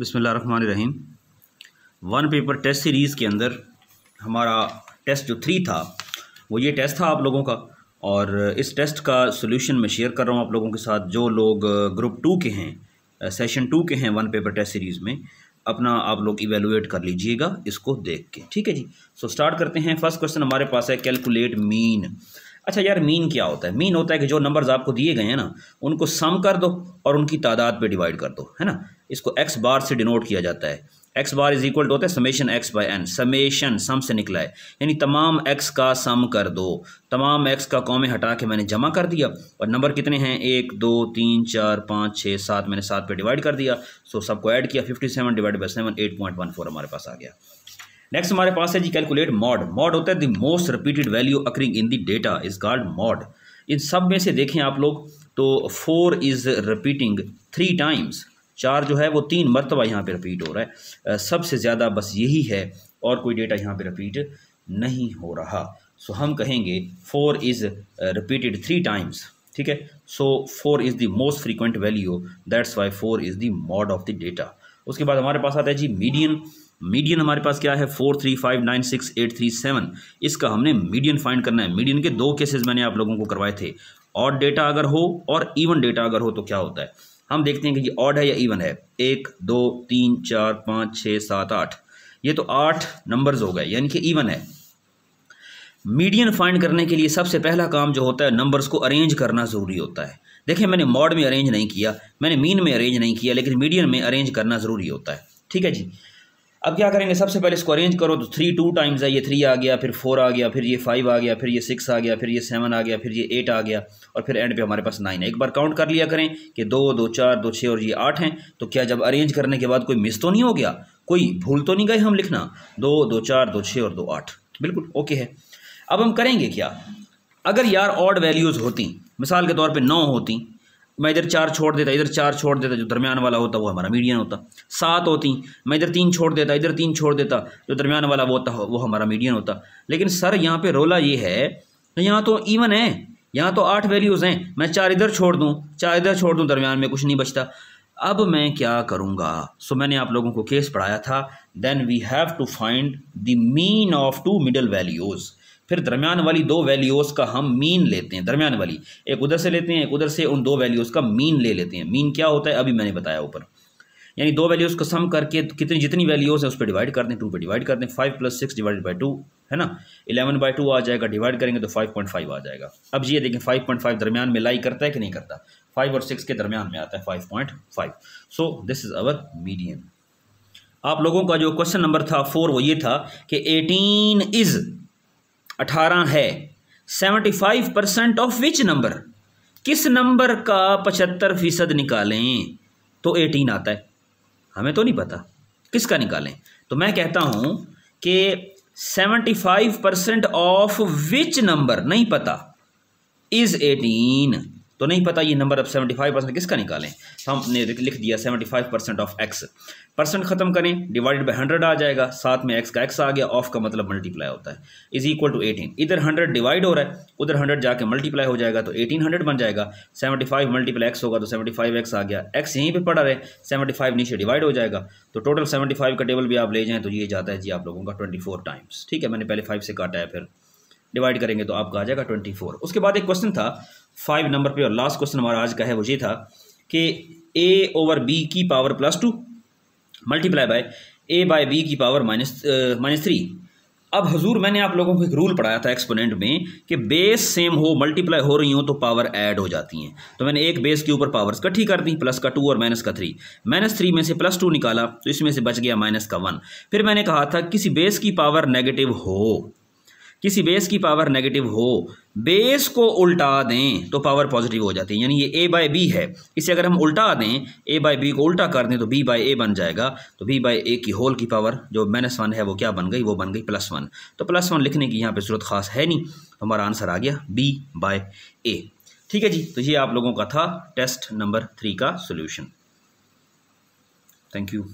बिसमीम one paper test series के अंदर हमारा टेस्ट जो थ्री था वो ये टेस्ट था आप लोगों का और इस टेस्ट का सोल्यूशन मैं शेयर कर रहा हूँ आप लोगों के साथ जो लोग ग्रुप टू के हैं सेशन टू के हैं वन पेपर टेस्ट सीरीज़ में अपना आप लोग इवेलुएट कर लीजिएगा इसको देख के ठीक है जी सो so, स्टार्ट करते हैं फर्स्ट क्वेश्चन हमारे पास है कैलकुलेट मीन अच्छा यार मीन क्या होता है मीन होता है कि जो नंबर्स आपको दिए गए हैं ना उनको सम कर दो और उनकी तादाद पे डिवाइड कर दो है ना इसको एक्स बार से डिनोट किया जाता है x bar is equal to होता है summation x by n summation sum से निकला है यानी तमाम एक्स का सम कर दो तमाम एक्स का कॉमे हटा के मैंने जमा कर दिया और नंबर कितने हैं एक दो तीन चार पाँच छः सात मैंने सात पे डिवाइड कर दिया सो सबको ऐड किया fifty seven divide by seven eight point one four हमारे पास आ गया नेक्स्ट हमारे पास है जी कैलकुलेट मॉड मॉड होता है the most repeated value occurring in the data is called mode इन सब में से देखें आप लोग तो four is repeating three times चार जो है वो तीन मरतबा यहाँ पे रिपीट हो रहा है सबसे ज़्यादा बस यही है और कोई डेटा यहाँ पे रिपीट नहीं हो रहा सो हम कहेंगे four is repeated three times ठीक है so four is the most frequent value that's why four is the mode of the data उसके बाद हमारे पास आता है जी मीडियन मीडियन हमारे पास क्या है four three five nine six eight three seven इसका हमने मीडियन फाइंड करना है मीडियन के दो केसेस मैंने आप लोगों को करवाए थे ऑड डेटा अगर हो और इवन डेटा अगर हो तो क्या होता है हम देखते हैं कि ऑड है या इवन है एक दो तीन चार पाँच छः सात आठ ये तो आठ नंबर्स हो गए यानी कि इवन है मीडियन फाइंड करने के लिए सबसे पहला काम जो होता है नंबर्स को अरेंज करना ज़रूरी होता है देखिए मैंने मॉड में अरेंज नहीं किया मैंने मीन में अरेंज नहीं किया लेकिन मीडियन में अरेंज करना ज़रूरी होता है ठीक है जी अब क्या करेंगे सबसे पहले इसको अरेंज करो तो थ्री टू टाइम्स है ये थ्री आ गया फिर फोर आ गया फिर ये फाइव आ गया फिर ये सिक्स आ गया फिर ये सेवन आ गया फिर ये एट आ गया और फिर एंड पे हमारे पास नाइन है एक बार काउंट कर लिया करें कि दो दो चार दो छः और ये आठ हैं तो क्या जब अरेंज करने के बाद कोई मिस तो नहीं हो गया कोई भूल तो नहीं गए हम लिखना दो दो चार दो छः और दो आठ बिल्कुल ओके है अब हम करेंगे क्या अगर यार ऑड वैल्यूज़ होती मिसाल के तौर पर नौ होती मैं इधर चार छोड़ देता इधर चार छोड़ देता जो दरमियान वाला होता वो हमारा मीडियन होता सात होती मैं इधर तीन छोड़ देता इधर तीन छोड़ देता जो दरमियान वाला वो होता वो हमारा मीडियन होता लेकिन सर यहाँ पे रोला ये है तो यहाँ तो इवन है यहाँ तो आठ वैल्यूज़ हैं मैं चार इधर छोड़ दूँ चार इधर छोड़ दूँ दरमियान में कुछ नहीं बचता अब मैं क्या करूँगा सो मैंने आप लोगों को केस पढ़ाया था then we have to find the mean of two middle values फिर दरमियान वाली दो वैल्यूज़ का हम मीन लेते हैं दरमियान वाली एक उधर से लेते हैं एक उधर से उन दो वैल्यूज़ का मीन ले लेते हैं मीन क्या होता है अभी मैंने बताया ऊपर यानी दो वैल्यूज़ को सम करके कितनी जितनी वैल्यूज़ है उस पर डिवाइड कर दें टू पर डिवाइड कर दें five plus six divide by two है ना इलेवन बाई टू आ जाएगा डिवाइड करेंगे तो फाइव पॉइंट फाइव आ जाएगा अब ये देखें फाइव पॉइंट फाइव दरमियान में लाई करता है कि नहीं करता फाइव और सिक्स के दरमियान में आता है five point five so this is our medium आप लोगों का जो क्वेश्चन नंबर था फोर वो ये था कि एटीन इज़ अठारह है seventy five percent of which number किस नंबर का पचहत्तर फीसद निकालें तो एटीन आता है हमें तो नहीं पता किसका निकालें तो मैं कहता हूं कि seventy five percent of which number नहीं पता इज़ एटीन तो नहीं पता ये नंबर अब सेवेंटी फाइव परसेंट किसका निकालें तो हमने लिख दिया seventy five percent of x percent खत्म करें डिवाइडेड बाई हंड्रेड आ जाएगा साथ में एक्स का एक्स आ गया ऑफ का मतलब मल्टीप्लाई होता है इज इक्वल टू एटीन इधर हंड्रेड डिवाइड हो रहा है उधर हंड्रेड जाके मल्टीप्लाई हो जाएगा तो एटीन हंड्रेड बन जाएगा सेवेंटी फाइव मल्टीप्लाई एक्स होगा तो सेवेंटी फाइव एक्स आ गया एक्स यहीं पर पड़ा रहे सेवेंटी फाइव नीचे डिवाइड हो जाएगा तो टोटल सेवेंटी फाइव का टेबल भी आप ले जाएँ तो ये जाता है जी आप लोगों का ट्वेंटी फोर टाइम्स ठीक है मैंने पहले फाइव से काटा है फिर डिवाइड करेंगे तो आपका आ जाएगा ट्वेंटी फोर उसके बाद एक क्वेश्चन था फाइव नंबर पे और लास्ट क्वेश्चन हमारा आज का है वो ये था कि ए ओवर बी की power plus two multiply by A by B की पावर माइनस माइनस थ्री अब हजूर मैंने आप लोगों को एक रूल पढ़ाया था एक्सपोनेंट में कि बेस सेम हो मल्टीप्लाई हो रही हो तो पावर ऐड हो जाती हैं तो मैंने एक बेस के ऊपर पावर्स इकट्ठी कर दी प्लस का टू और माइनस का थ्री माइनस थ्री में से प्लस टू निकाला तो इसमें से बच गया माइनस का वन फिर मैंने कहा था किसी बेस की पावर नेगेटिव हो किसी बेस की पावर नेगेटिव हो बेस को उल्टा दें तो पावर पॉजिटिव हो जाती है यानी ये ए बाय बी है इसे अगर हम उल्टा दें ए बाय बी को उल्टा कर दें तो बी बाय ए बन जाएगा तो बी बाय ए की होल की पावर जो माइनस वन है वो क्या बन गई वो बन गई प्लस वन तो प्लस वन लिखने की यहाँ पे ज़रूरत खास है नहीं तो हमारा आंसर आ गया बी बाय ए ठीक है जी तो ये आप लोगों का था टेस्ट नंबर थ्री का सोल्यूशन थैंक यू